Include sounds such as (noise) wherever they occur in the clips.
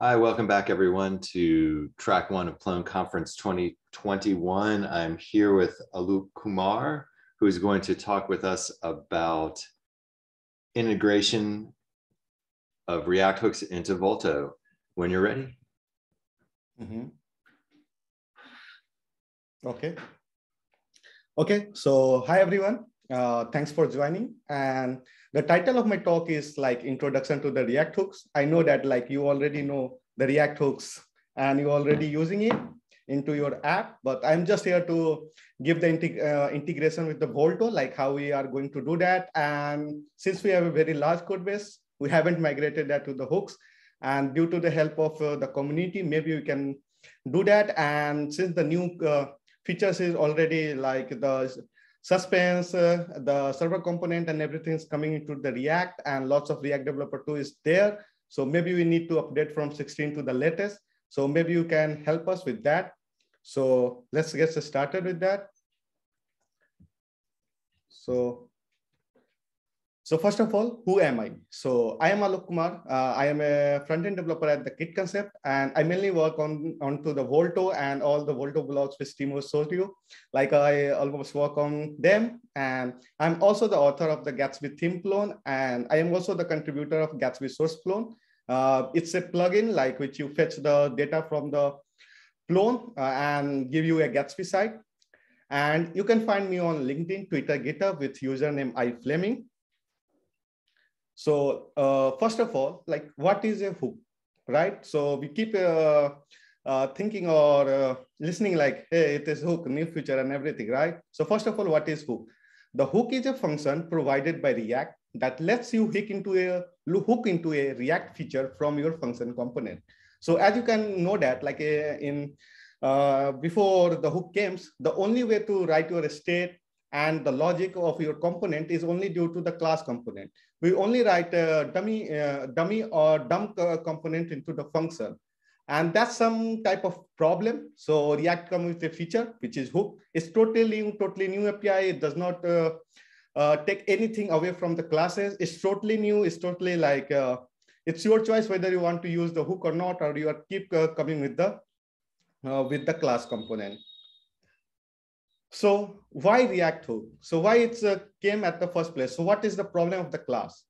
Hi, welcome back everyone to track one of Plone Conference 2021. I'm here with Alup Kumar, who's going to talk with us about integration of React hooks into Volto. When you're ready. Mm -hmm. Okay. Okay, so hi everyone. Uh, thanks for joining. And the title of my talk is like introduction to the React hooks. I know that like you already know the React hooks and you're already using it into your app, but I'm just here to give the integ uh, integration with the Volto, like how we are going to do that. And since we have a very large code base, we haven't migrated that to the hooks. And due to the help of uh, the community, maybe we can do that. And since the new uh, features is already like the suspense, uh, the server component and everything is coming into the React and lots of React Developer 2 is there. So maybe we need to update from 16 to the latest. So maybe you can help us with that. So let's get started with that. So so first of all, who am I? So I am Alok Kumar. Uh, I am a front-end developer at the Kit Concept, and I mainly work on onto the Volto and all the Volto blocks which Timo showed you. Like I almost work on them, and I'm also the author of the Gatsby theme clone, and I am also the contributor of Gatsby source clone. Uh, it's a plugin like which you fetch the data from the clone uh, and give you a Gatsby site. And you can find me on LinkedIn, Twitter, GitHub with username ifleming. So uh, first of all, like what is a hook, right? So we keep uh, uh, thinking or uh, listening like, hey, it is hook, new future and everything, right? So first of all, what is hook? The hook is a function provided by React that lets you hook into a hook into a React feature from your function component. So as you can know that, like uh, in uh, before the hook comes, the only way to write your state and the logic of your component is only due to the class component. We only write a dummy, uh, dummy or dump component into the function. And that's some type of problem. So React comes with a feature, which is hook. It's totally new, totally new API. It does not uh, uh, take anything away from the classes. It's totally new. It's totally like, uh, it's your choice whether you want to use the hook or not, or you are keep uh, coming with the, uh, with the class component. So why React Hook? So why it's uh, came at the first place? So what is the problem of the class?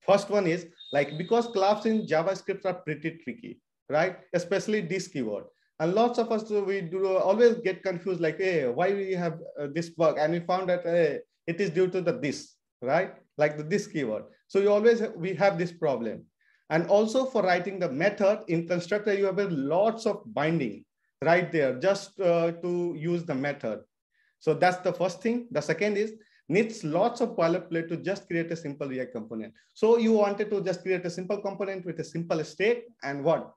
First one is like, because classes in JavaScript are pretty tricky, right? Especially this keyword. And lots of us, uh, we do uh, always get confused like, hey, why we have uh, this bug? And we found that hey, it is due to the this, right? Like the this keyword. So you always, uh, we have this problem. And also for writing the method in constructor, you have lots of binding right there just uh, to use the method. So that's the first thing. The second is needs lots of boilerplate plate to just create a simple React component. So you wanted to just create a simple component with a simple state and what?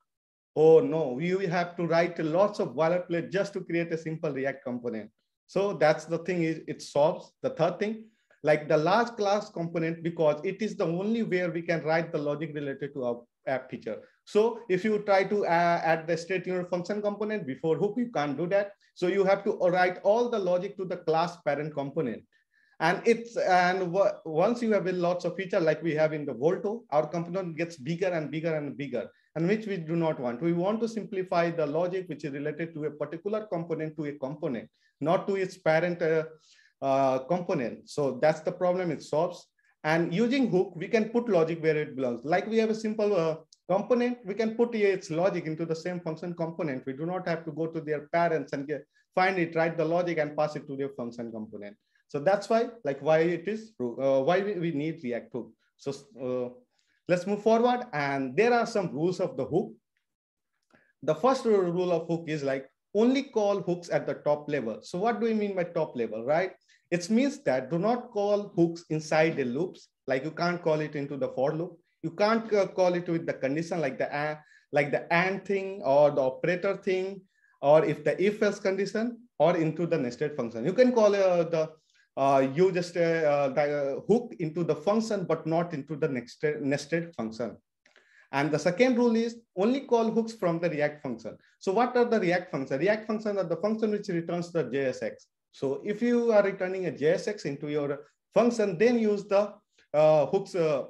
Oh no, you have to write lots of boilerplate just to create a simple React component. So that's the thing is it solves. The third thing, like the large class component, because it is the only where we can write the logic related to our app feature. So if you try to uh, add the state unit function component before hook, you can't do that. So you have to write all the logic to the class parent component. And it's and once you have lots of feature like we have in the Volto, our component gets bigger and bigger and bigger, and which we do not want. We want to simplify the logic which is related to a particular component to a component, not to its parent uh, uh, component. So that's the problem it solves. And using hook, we can put logic where it belongs. Like we have a simple uh, Component, we can put its logic into the same function component. We do not have to go to their parents and get, find it, write the logic and pass it to their function component. So that's why, like why it is, uh, why we need React hook. So uh, let's move forward. And there are some rules of the hook. The first rule of hook is like only call hooks at the top level. So what do we mean by top level, right? It means that do not call hooks inside the loops. Like you can't call it into the for loop. You can't call it with the condition like the like the and thing or the operator thing, or if the if else condition or into the nested function. You can call uh, the uh, you just the, uh, uh, uh, hook into the function, but not into the nested nested function. And the second rule is only call hooks from the React function. So what are the React function? React function are the function which returns the JSX. So if you are returning a JSX into your function, then use the uh, hooks uh,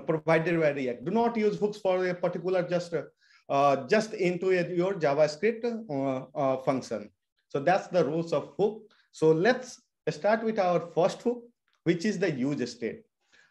provided by React. Do not use hooks for a particular just uh, just into your JavaScript uh, uh, function. So that's the rules of hook. So let's start with our first hook, which is the use state.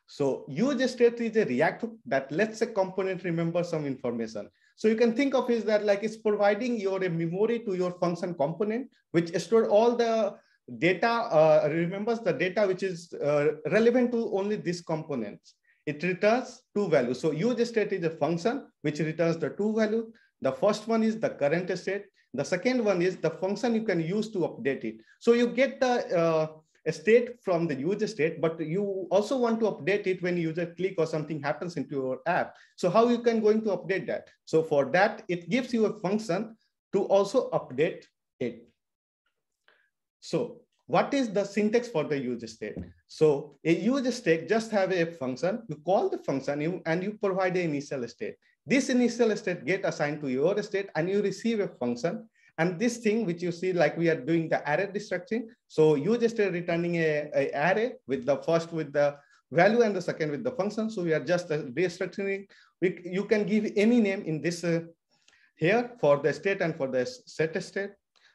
So use state is a React hook that lets a component remember some information. So you can think of is that like it's providing your memory to your function component, which store all the data, uh, remembers the data which is uh, relevant to only this component. It returns two values. So use state is a function which returns the two values. The first one is the current state. The second one is the function you can use to update it. So you get the uh, state from the user state, but you also want to update it when user click or something happens into your app. So how you can going to update that? So for that, it gives you a function to also update it. So what is the syntax for the use state? So a use state just have a function, you call the function and you provide an initial state. This initial state get assigned to your state and you receive a function. And this thing which you see like we are doing the array destructing. So you just are returning a, a array with the first with the value and the second with the function. So we are just uh, destructuring. We, you can give any name in this uh, here for the state and for the set state.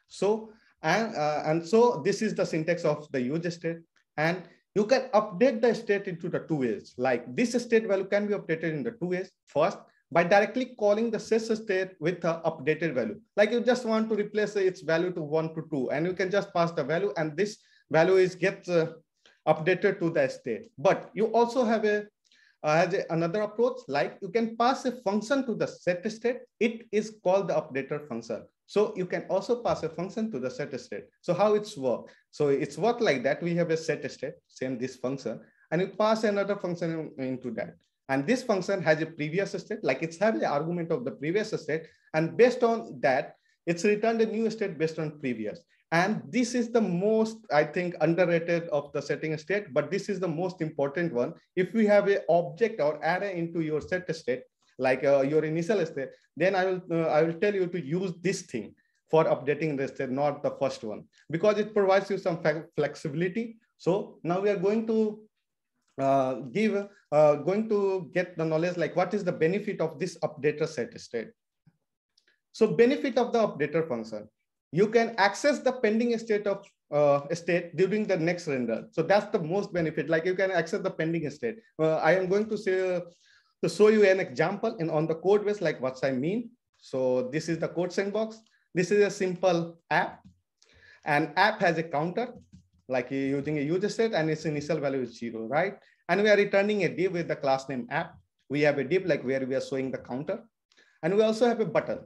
So and, uh, and so this is the syntax of the used state. And you can update the state into the two ways. Like this state value can be updated in the two ways. First, by directly calling the sys state with the updated value. Like you just want to replace its value to one to two, and you can just pass the value and this value is gets uh, updated to the state. But you also have a uh, has a, another approach, like you can pass a function to the set state. It is called the updater function. So you can also pass a function to the set state. So how it's work? So it's work like that. We have a set state, same this function, and you pass another function into that. And this function has a previous state, like it's have the argument of the previous state. And based on that, it's returned a new state based on previous. And this is the most, I think, underrated of the setting state, but this is the most important one. If we have an object or array into your set state, like uh, your initial state, then I will, uh, I will tell you to use this thing for updating the state, not the first one, because it provides you some flexibility. So now we are going to uh, give, uh, going to get the knowledge, like what is the benefit of this updater set state? So benefit of the updater function, you can access the pending state of uh, state during the next render. So that's the most benefit. Like you can access the pending state. Uh, I am going to say, to show you an example and on the code base, like what I mean. So this is the code sandbox. This is a simple app. and app has a counter, like using a user set and its initial value is zero, right? And we are returning a div with the class name app. We have a div like where we are showing the counter. And we also have a button.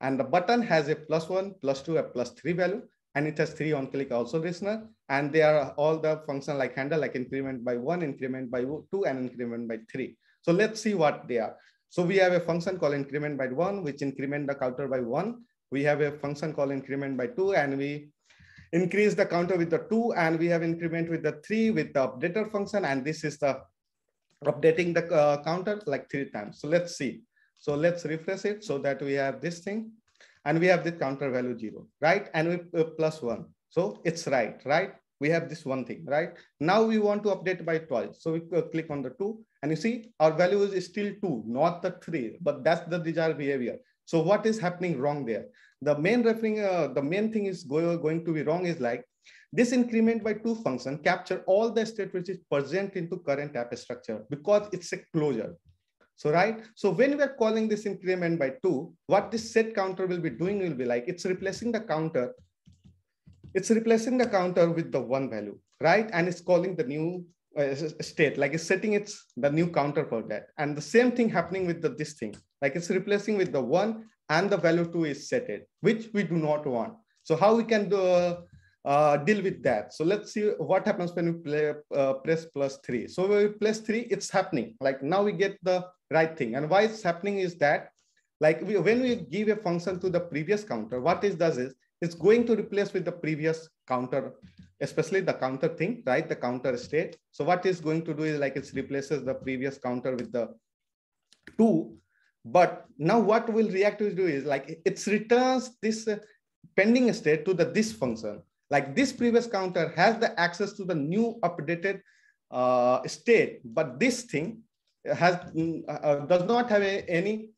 And the button has a plus one, plus two, a plus three value. And it has three on click also listener. And they are all the function like handle, like increment by one, increment by two, and increment by three. So let's see what they are. So we have a function called increment by one, which increment the counter by one. We have a function called increment by two, and we increase the counter with the two, and we have increment with the three with the updater function. And this is the updating the uh, counter like three times. So let's see. So let's refresh it so that we have this thing and we have the counter value zero, right? And we uh, plus one. So it's right, right? we have this one thing, right? Now we want to update by 12. So we click on the two and you see our value is still two, not the three, but that's the desired behavior. So what is happening wrong there? The main referring, uh, the main thing is go, going to be wrong is like this increment by two function capture all the state which is present into current app structure because it's a closure. So, right? So when we are calling this increment by two, what this set counter will be doing will be like, it's replacing the counter it's replacing the counter with the one value, right? And it's calling the new uh, state, like it's setting its the new counter for that. And the same thing happening with the, this thing, like it's replacing with the one and the value two is set it, which we do not want. So how we can do, uh, deal with that. So let's see what happens when we play, uh, press plus three. So when we press three, it's happening. Like now we get the right thing. And why it's happening is that like we, when we give a function to the previous counter, what it does is is going to replace with the previous counter, especially the counter thing, right? The counter state. So what is going to do is like it replaces the previous counter with the two. But now what will reactive do is like it returns this uh, pending state to the this function. Like this previous counter has the access to the new updated uh, state, but this thing has mm, uh, uh, does not have a, any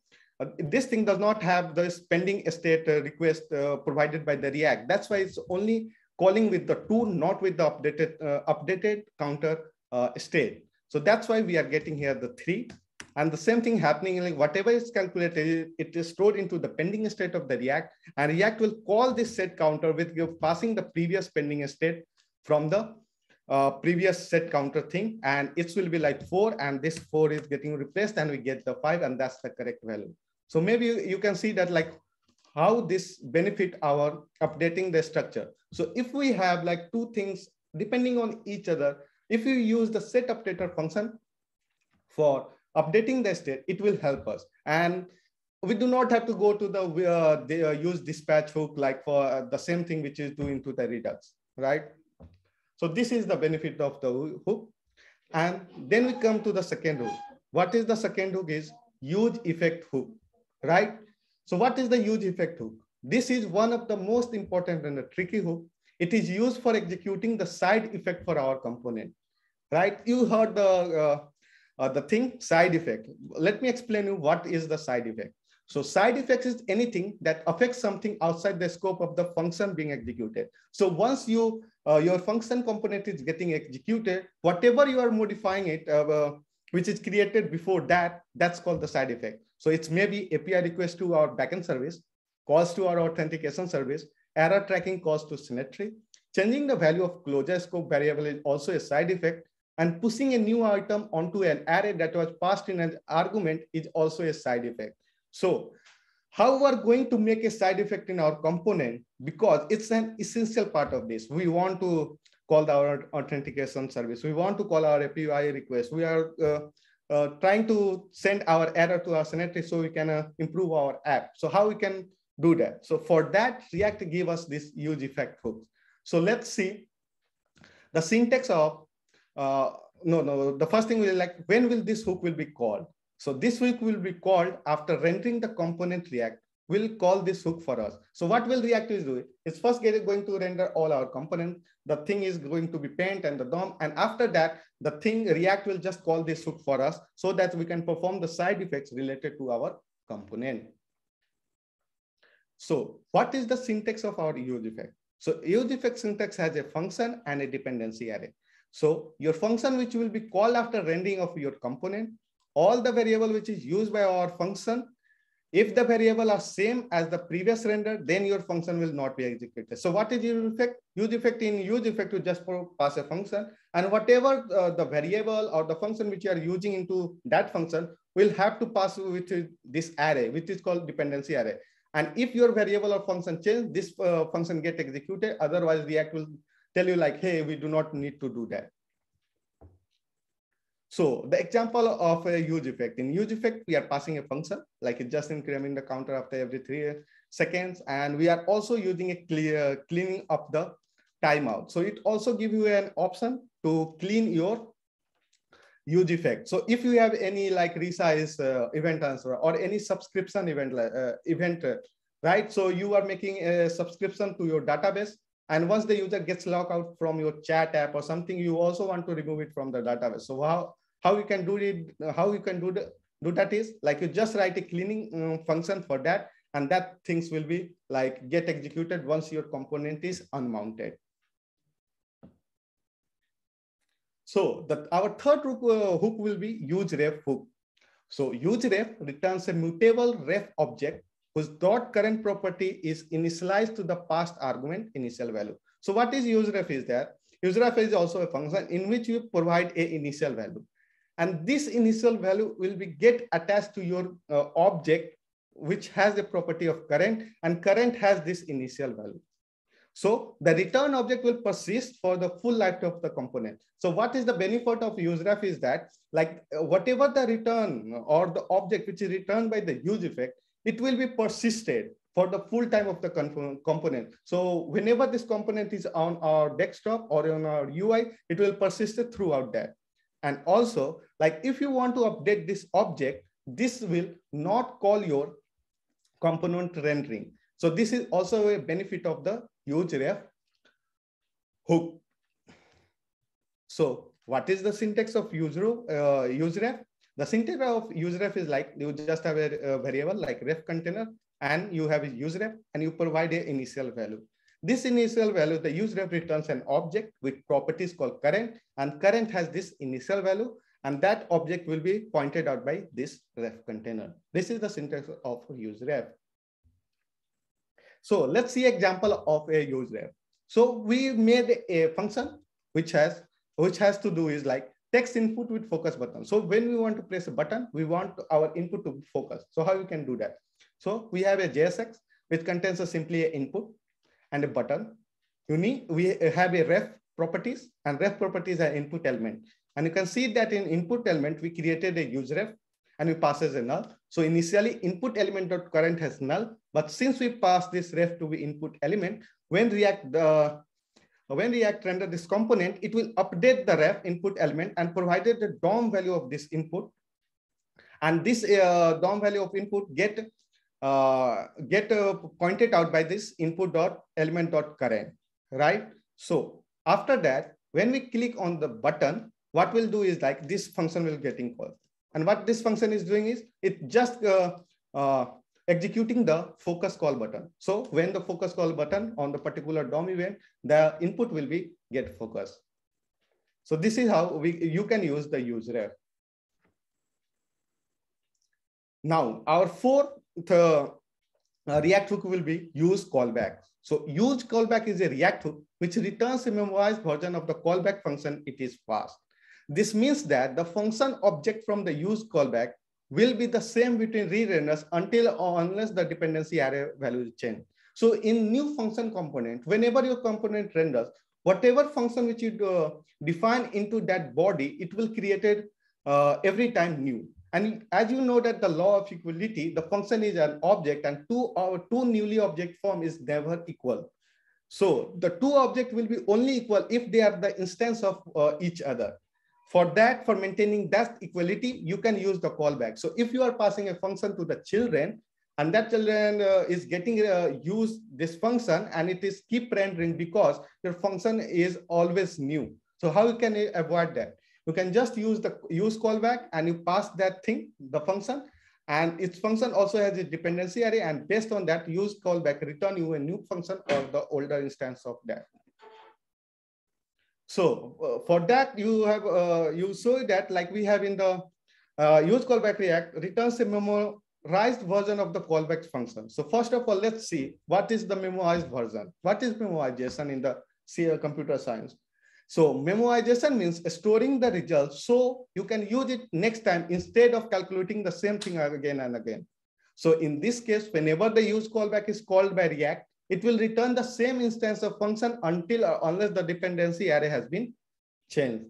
uh, this thing does not have the pending state uh, request uh, provided by the React. That's why it's only calling with the two, not with the updated, uh, updated counter uh, state. So that's why we are getting here the three. And the same thing happening, like whatever is calculated, it is stored into the pending state of the React. And React will call this set counter with passing the previous pending state from the uh, previous set counter thing and it will be like four and this four is getting replaced and we get the five and that's the correct value. So maybe you can see that like how this benefit our updating the structure. So if we have like two things depending on each other, if you use the set updater function for updating the state, it will help us. And we do not have to go to the, uh, the uh, use dispatch hook like for uh, the same thing which is doing to the Redux, right? So this is the benefit of the hook. And then we come to the second hook. What is the second hook is use effect hook right? So what is the huge effect hook? This is one of the most important and a tricky hook. It is used for executing the side effect for our component, right? You heard the, uh, uh, the thing side effect. Let me explain you what is the side effect. So side effects is anything that affects something outside the scope of the function being executed. So once you uh, your function component is getting executed, whatever you are modifying it, uh, uh, which is created before that, that's called the side effect. So it's maybe API request to our backend service, calls to our authentication service, error tracking calls to Symmetry. Changing the value of closure scope variable is also a side effect and pushing a new item onto an array that was passed in an argument is also a side effect. So how we are going to make a side effect in our component because it's an essential part of this. We want to call our authentication service. We want to call our API request. We are uh, uh, trying to send our error to our senator so we can uh, improve our app. So how we can do that? So for that, React give us this huge effect hook. So let's see the syntax of, uh, no, no, the first thing we like, when will this hook will be called? So this hook will be called after rendering the component React will call this hook for us. So what will React is doing? It's first going to render all our components. The thing is going to be paint and the DOM. And after that, the thing react will just call this hook for us so that we can perform the side effects related to our component. So what is the syntax of our EOG effect? So EOG effect syntax has a function and a dependency array. So your function, which will be called after rendering of your component, all the variable which is used by our function if the variable are same as the previous render, then your function will not be executed. So what is use effect? Use effect in use effect to just pass a function and whatever uh, the variable or the function which you are using into that function will have to pass with this array, which is called dependency array. And if your variable or function change, this uh, function get executed. Otherwise, React will tell you like, hey, we do not need to do that. So the example of a huge effect, in huge effect, we are passing a function, like it just incrementing the counter after every three seconds. And we are also using a clear cleaning up the timeout. So it also gives you an option to clean your huge effect. So if you have any like resize uh, event answer or any subscription event, uh, event uh, right? So you are making a subscription to your database. And once the user gets logged out from your chat app or something, you also want to remove it from the database. So how, how you can do it, uh, how you can do, the, do that is like you just write a cleaning um, function for that and that things will be like get executed once your component is unmounted. So the, our third hook, uh, hook will be use ref hook. So use ref returns a mutable ref object whose dot current property is initialized to the past argument initial value. So what is useref is there? Useref is also a function in which you provide a initial value. And this initial value will be get attached to your uh, object, which has the property of current and current has this initial value. So the return object will persist for the full life of the component. So what is the benefit of UseRef is that like uh, whatever the return uh, or the object which is returned by the use effect, it will be persisted for the full time of the component. So whenever this component is on our desktop or on our UI, it will persist throughout that. And also, like if you want to update this object, this will not call your component rendering. So this is also a benefit of the useref hook. So what is the syntax of useref? Uh, the syntax of useref is like you just have a, variable like ref container and you have a useref and you provide a initial value. This initial value, the used ref returns an object with properties called current and current has this initial value and that object will be pointed out by this ref container. This is the syntax of use ref. So let's see example of a use ref. So we made a function which has which has to do is like text input with focus button. So when we want to press a button, we want our input to focus. So how you can do that? So we have a JSX which contains a simply input and a button. You need, we have a ref properties and ref properties are input element. And you can see that in input element, we created a use ref and we passes a null. So initially input element dot current has null, but since we pass this ref to be input element, when React uh, when React render this component, it will update the ref input element and provided the DOM value of this input. And this uh, DOM value of input get uh, get uh, pointed out by this input dot element dot current, right? So after that, when we click on the button, what we'll do is like this function will getting called. And what this function is doing is it just uh, uh, executing the focus call button. So when the focus call button on the particular DOM event, the input will be get focus. So this is how we you can use the user Now our four the uh, React hook will be use callback. So use callback is a React hook which returns a memorized version of the callback function it is fast. This means that the function object from the use callback will be the same between re-renders until or unless the dependency array value is changed. So in new function component, whenever your component renders, whatever function which you uh, define into that body, it will create it uh, every time new. And as you know that the law of equality, the function is an object and two or uh, two newly object form is never equal. So the two object will be only equal if they are the instance of uh, each other. For that, for maintaining that equality, you can use the callback. So if you are passing a function to the children and that children uh, is getting uh, use this function and it is keep rendering because your function is always new. So how can you avoid that? You can just use the use callback and you pass that thing, the function, and its function also has a dependency array and based on that use callback return you a new function or the older instance of that. So uh, for that you have uh, you saw that like we have in the uh, use callback react returns a memorized version of the callback function. So first of all, let's see what is the memorized version. What is memorization in the uh, computer science? So memoization means storing the results so you can use it next time instead of calculating the same thing again and again. So in this case, whenever the use callback is called by React, it will return the same instance of function until or uh, unless the dependency array has been changed.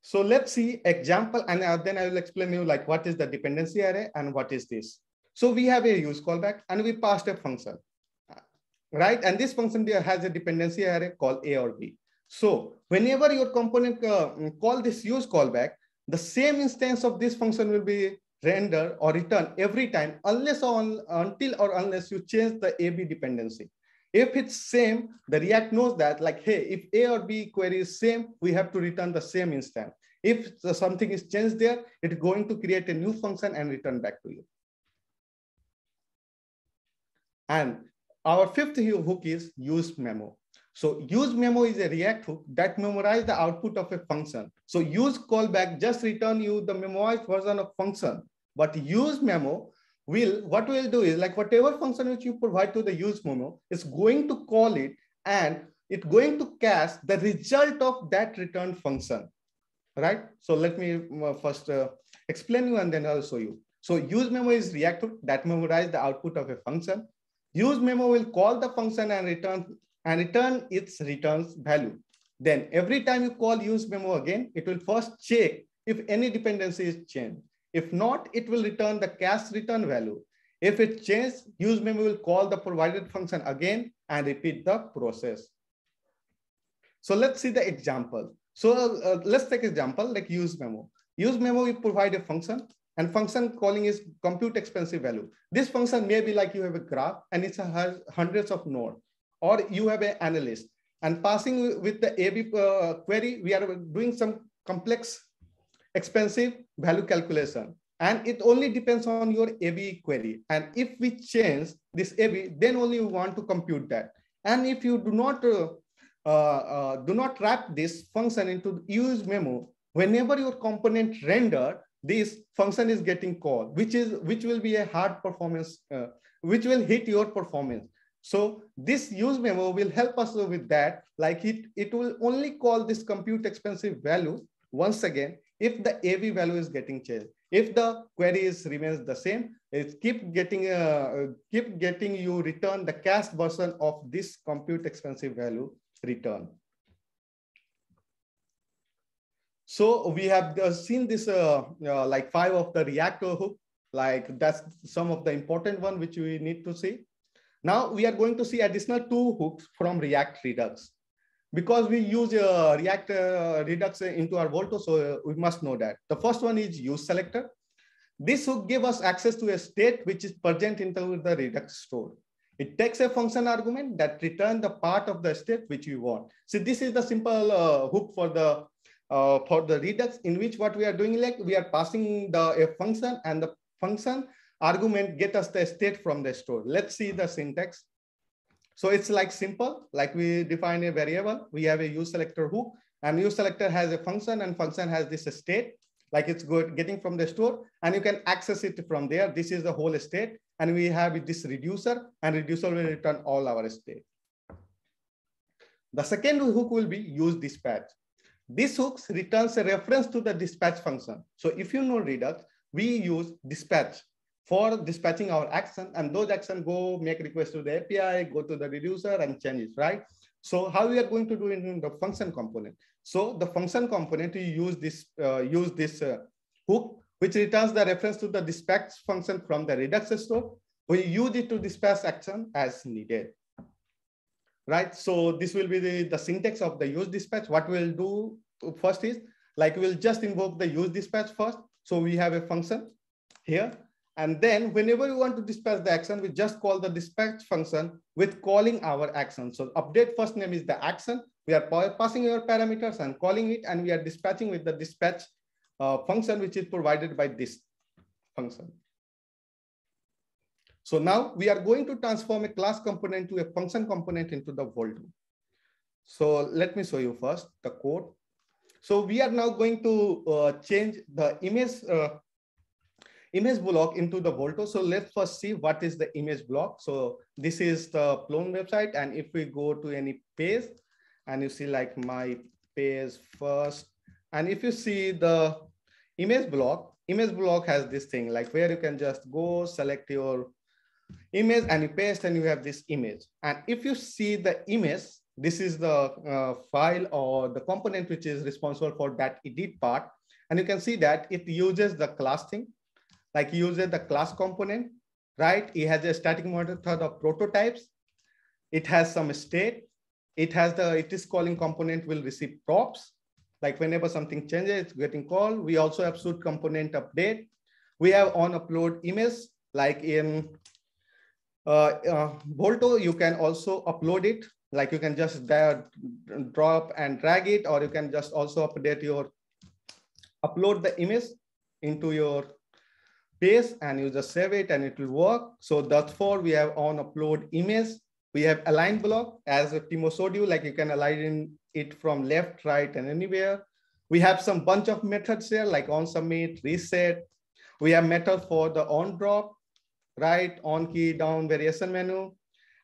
So let's see example and uh, then I will explain you like what is the dependency array and what is this. So we have a use callback and we passed a function right? And this function has a dependency array called A or B. So whenever your component uh, mm, call this use callback, the same instance of this function will be rendered or returned every time unless on, until or unless you change the AB dependency. If it's same, the React knows that like, hey, if A or B query is same, we have to return the same instance. If something is changed there, it's going to create a new function and return back to you. And our fifth hook is use memo. So use memo is a React hook that memorize the output of a function. So use callback just return you the memoized version of function. But use memo will, what we'll do is like whatever function which you provide to the use memo is going to call it and it's going to cache the result of that return function, right? So let me uh, first uh, explain you and then I'll show you. So use memo is React hook that memorize the output of a function. Use memo will call the function and return and return its returns value. Then every time you call use memo again, it will first check if any dependency is changed. If not, it will return the cached return value. If it changes, use memo will call the provided function again and repeat the process. So let's see the example. So uh, let's take example like use memo. Use memo, we provide a function and function calling is compute expensive value. This function may be like you have a graph and it has hundreds of node, or you have an analyst and passing with the AB uh, query, we are doing some complex expensive value calculation. And it only depends on your AB query. And if we change this AB, then only you want to compute that. And if you do not uh, uh, uh do not wrap this function into use memo, whenever your component rendered, this function is getting called, which is which will be a hard performance, uh, which will hit your performance. So this use memo will help us with that. Like it, it will only call this compute expensive value once again if the AV value is getting changed. If the query is remains the same, it keep getting uh, keep getting you return the cast version of this compute expensive value return. So we have seen this uh, uh, like five of the reactor hook, like that's some of the important one which we need to see. Now we are going to see additional two hooks from React Redux. Because we use uh, React uh, Redux into our Volto, so we must know that. The first one is use selector. This hook gives us access to a state which is present into the Redux store. It takes a function argument that return the part of the state which we want. So this is the simple uh, hook for the uh, for the redux in which what we are doing like we are passing the a function and the function argument get us the state from the store. Let's see the syntax. So it's like simple, like we define a variable, we have a use selector hook and use selector has a function and function has this state, like it's good getting from the store and you can access it from there. This is the whole state and we have this reducer and reducer will return all our state. The second hook will be use dispatch. This hooks returns a reference to the dispatch function. So if you know Redux, we use dispatch for dispatching our action and those action go make request to the API, go to the reducer and change it, right? So how we are going to do it in the function component. So the function component, you use this, uh, use this uh, hook, which returns the reference to the dispatch function from the Redux store. We use it to dispatch action as needed right? So this will be the, the syntax of the use dispatch. What we'll do first is like we'll just invoke the use dispatch first. So we have a function here. And then whenever you want to dispatch the action, we just call the dispatch function with calling our action. So update first name is the action. We are passing our parameters and calling it, and we are dispatching with the dispatch uh, function, which is provided by this function. So now we are going to transform a class component to a function component into the world. So let me show you first the code. So we are now going to uh, change the image uh, image block into the Volto. So let's first see what is the image block. So this is the Plone website. And if we go to any page and you see like my page first, and if you see the image block, image block has this thing like where you can just go select your image and you paste and you have this image. And if you see the image, this is the uh, file or the component which is responsible for that edit part. And you can see that it uses the class thing, like uses the class component, right? It has a static method of prototypes. It has some state. It has the, it is calling component will receive props. Like whenever something changes, it's getting called. We also have shoot component update. We have on upload image, like in uh, uh, Volto, you can also upload it. Like you can just drop and drag it, or you can just also update your upload the image into your base and you just save it and it will work. So that's for we have on upload image. We have align block as Timo showed you, like you can align it from left, right, and anywhere. We have some bunch of methods here like on submit, reset. We have method for the on drop right? On key, down variation menu.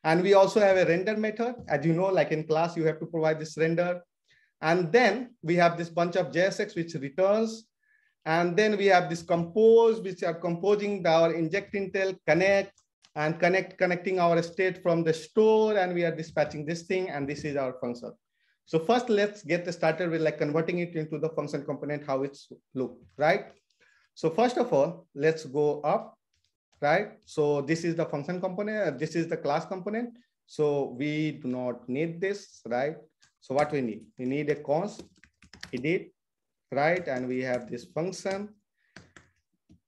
And we also have a render method. As you know, like in class, you have to provide this render. And then we have this bunch of JSX which returns. And then we have this compose, which are composing our inject intel, connect, and connect connecting our state from the store. And we are dispatching this thing. And this is our function. So first, let's get started with like converting it into the function component, how it's look, right? So first of all, let's go up right? So this is the function component, uh, this is the class component. So we do not need this, right? So what we need? We need a const edit, right? And we have this function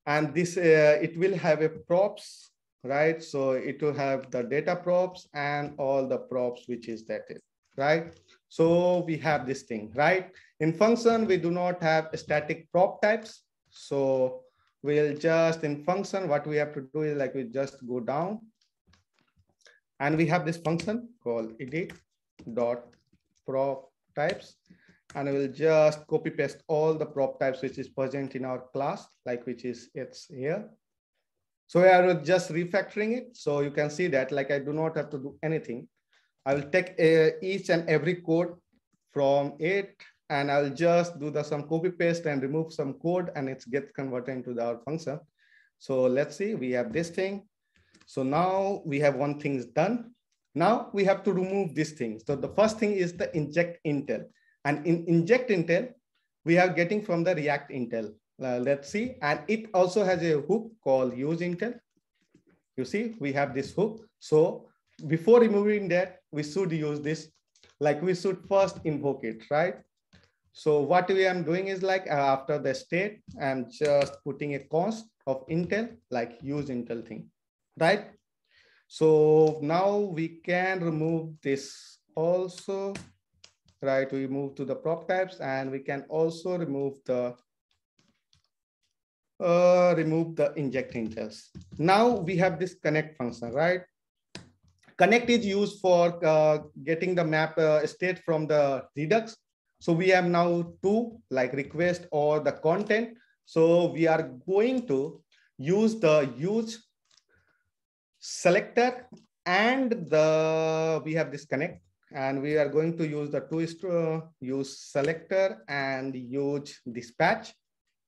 and this, uh, it will have a props, right? So it will have the data props and all the props, which is it, right? So we have this thing, right? In function, we do not have static prop types. So we'll just in function, what we have to do is like we just go down and we have this function called edit dot prop types and I will just copy paste all the prop types which is present in our class, like which is it's here. So I will just refactoring it. So you can see that like I do not have to do anything. I will take a, uh, each and every code from it and I'll just do the some copy paste and remove some code and it's get converted into the, our function. So let's see, we have this thing. So now we have one thing done. Now we have to remove this thing. So the first thing is the inject Intel and in inject Intel, we are getting from the react Intel. Uh, let's see. And it also has a hook called use Intel. You see, we have this hook. So before removing that, we should use this, like we should first invoke it, right? So what we am doing is like uh, after the state, I'm just putting a const of Intel, like use Intel thing, right? So now we can remove this also, right? We move to the prop types and we can also remove the uh, remove the inject intels. Now we have this connect function, right? Connect is used for uh, getting the map uh, state from the Redux so we have now two like request or the content. So we are going to use the use selector and the we have this connect and we are going to use the two use selector and use dispatch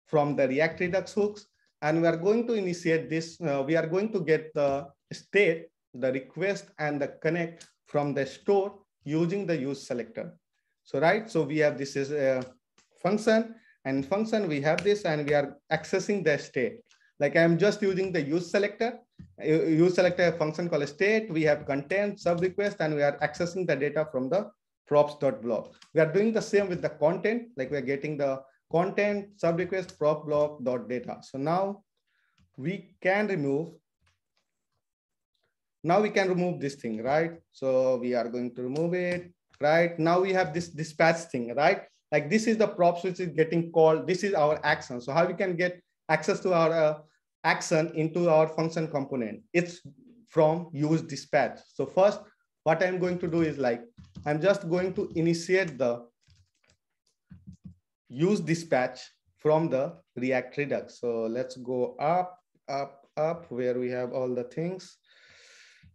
from the React Redux hooks. And we are going to initiate this. Uh, we are going to get the state, the request and the connect from the store using the use selector. So, right, so we have this is a function and function we have this and we are accessing the state. Like I'm just using the use selector, use selector function called state. We have content, sub request, and we are accessing the data from the block. We are doing the same with the content, like we're getting the content, sub request, prop block dot data. So now we can remove now we can remove this thing right so we are going to remove it right? Now we have this dispatch thing, right? Like this is the props which is getting called. This is our action. So how we can get access to our uh, action into our function component? It's from use dispatch. So first, what I'm going to do is like, I'm just going to initiate the use dispatch from the React Redux. So let's go up, up, up where we have all the things.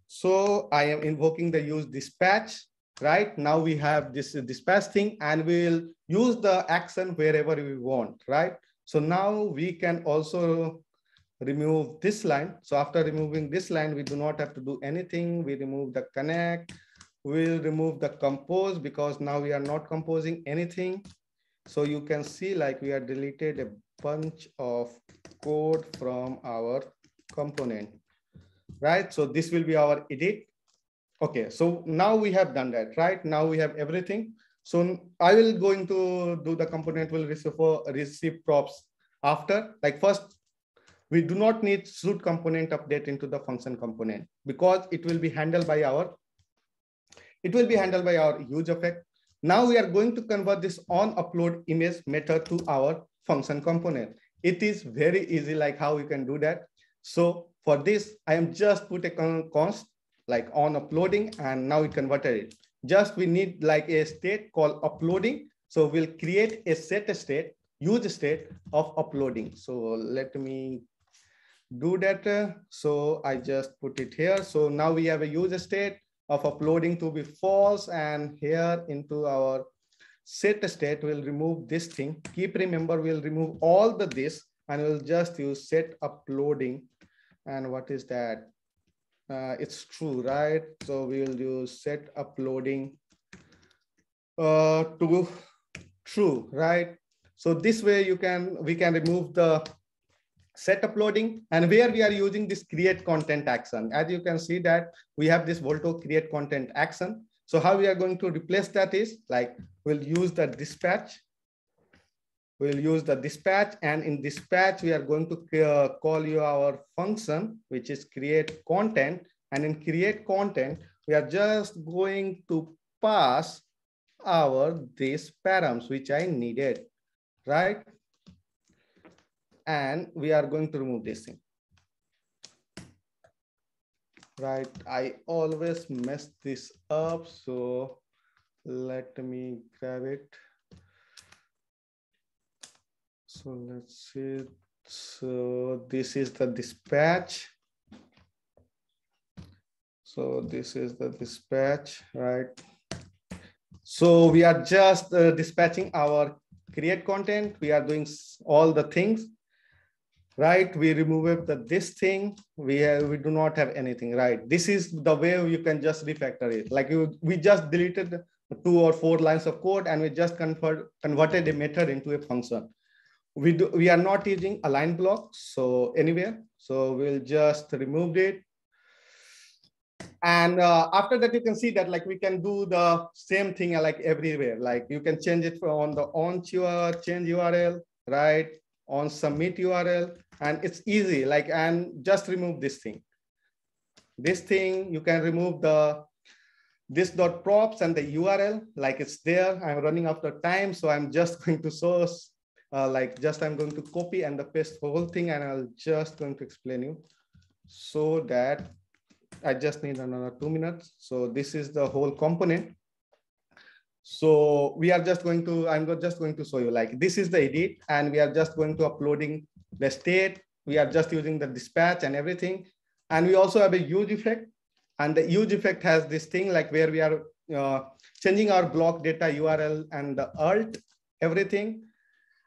So I am invoking the use dispatch right? Now we have this this past thing and we will use the action wherever we want, right? So now we can also remove this line. So after removing this line, we do not have to do anything. We remove the connect, we'll remove the compose because now we are not composing anything. So you can see like we are deleted a bunch of code from our component, right? So this will be our edit Okay, so now we have done that, right? Now we have everything. So I will going to do the component will receive for receive props after. Like first, we do not need shoot component update into the function component because it will be handled by our it will be handled by our huge effect. Now we are going to convert this on upload image method to our function component. It is very easy, like how you can do that. So for this, I am just put a const like on uploading and now it converted it. Just we need like a state called uploading. So we'll create a set state, use state of uploading. So let me do that. So I just put it here. So now we have a use state of uploading to be false and here into our set state, we'll remove this thing. Keep remember, we'll remove all the this and we'll just use set uploading. And what is that? uh, it's true, right? So we'll do set uploading uh, to true, right? So this way you can, we can remove the set uploading and where we are using this create content action. As you can see that we have this Volto create content action. So how we are going to replace that is like, we'll use the dispatch we'll use the dispatch and in dispatch we are going to uh, call you our function which is create content and in create content we are just going to pass our these params which i needed right and we are going to remove this thing right i always mess this up so let me grab it so let's see. So this is the dispatch. So this is the dispatch, right? So we are just uh, dispatching our create content. We are doing all the things, right? We remove the, this thing. We have, we do not have anything, right? This is the way you can just refactor it. Like you, we just deleted two or four lines of code and we just convert, converted a method into a function we do we are not using align block so anywhere so we'll just remove it and uh, after that you can see that like we can do the same thing uh, like everywhere like you can change it from the on URL, change url right on submit url and it's easy like and just remove this thing this thing you can remove the this dot props and the url like it's there i'm running out of time so i'm just (laughs) going to source uh, like just I'm going to copy and the paste the whole thing and I'll just going to explain you so that I just need another two minutes. So this is the whole component. So we are just going to, I'm just going to show you like this is the edit and we are just going to uploading the state. We are just using the dispatch and everything. And we also have a huge effect and the huge effect has this thing like where we are uh, changing our block data URL and the alt, everything.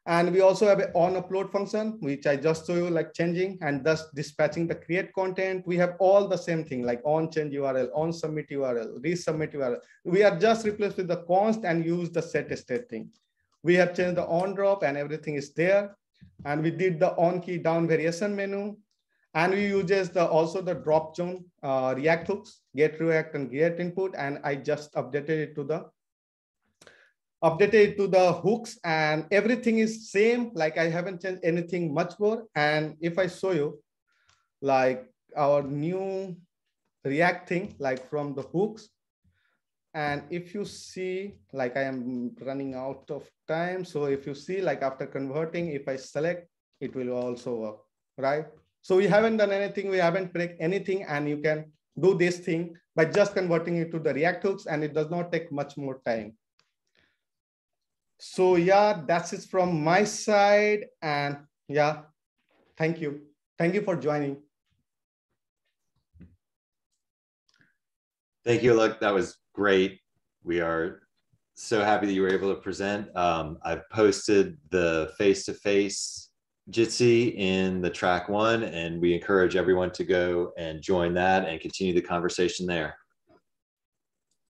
And we also have an on upload function, which I just show you like changing and thus dispatching the create content. We have all the same thing like on change URL, on submit URL, resubmit URL. We are just replaced with the const and use the set state thing. We have changed the on drop and everything is there. And we did the on key down variation menu. And we uses the also the drop zone uh, React hooks, get React and get input. And I just updated it to the updated to the hooks and everything is same. Like I haven't changed anything much more. And if I show you like our new React thing, like from the hooks, and if you see, like I am running out of time. So if you see like after converting, if I select, it will also work, right? So we haven't done anything. We haven't break anything and you can do this thing by just converting it to the React hooks and it does not take much more time. So yeah, that's it from my side. And yeah, thank you. Thank you for joining. Thank you, Look, That was great. We are so happy that you were able to present. Um, I've posted the face-to-face -face Jitsi in the track one, and we encourage everyone to go and join that and continue the conversation there.